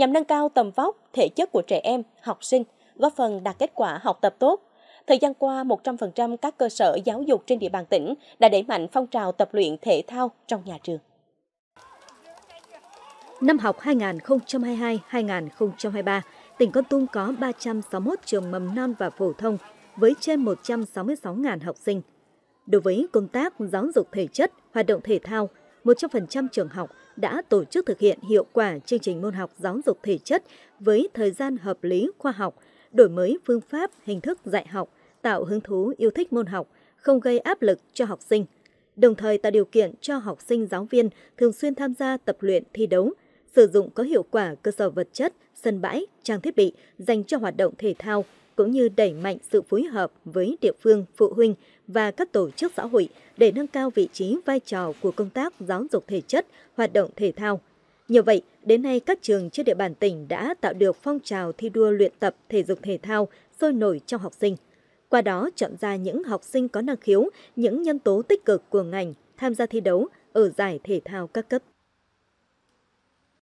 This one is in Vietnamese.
nhằm nâng cao tầm vóc, thể chất của trẻ em, học sinh, góp phần đạt kết quả học tập tốt. Thời gian qua, 100% các cơ sở giáo dục trên địa bàn tỉnh đã đẩy mạnh phong trào tập luyện thể thao trong nhà trường. Năm học 2022-2023, tỉnh Con Tum có 361 trường mầm non và phổ thông với trên 166.000 học sinh. Đối với công tác giáo dục thể chất, hoạt động thể thao, 100% trường học đã tổ chức thực hiện hiệu quả chương trình môn học giáo dục thể chất với thời gian hợp lý khoa học, đổi mới phương pháp, hình thức dạy học, tạo hứng thú yêu thích môn học, không gây áp lực cho học sinh, đồng thời tạo điều kiện cho học sinh giáo viên thường xuyên tham gia tập luyện thi đấu, sử dụng có hiệu quả cơ sở vật chất, sân bãi, trang thiết bị dành cho hoạt động thể thao, cũng như đẩy mạnh sự phối hợp với địa phương, phụ huynh và các tổ chức xã hội để nâng cao vị trí vai trò của công tác giáo dục thể chất, hoạt động thể thao. Nhờ vậy, đến nay các trường trên địa bàn tỉnh đã tạo được phong trào thi đua luyện tập thể dục thể thao sôi nổi trong học sinh. Qua đó chọn ra những học sinh có năng khiếu, những nhân tố tích cực của ngành tham gia thi đấu ở giải thể thao các cấp.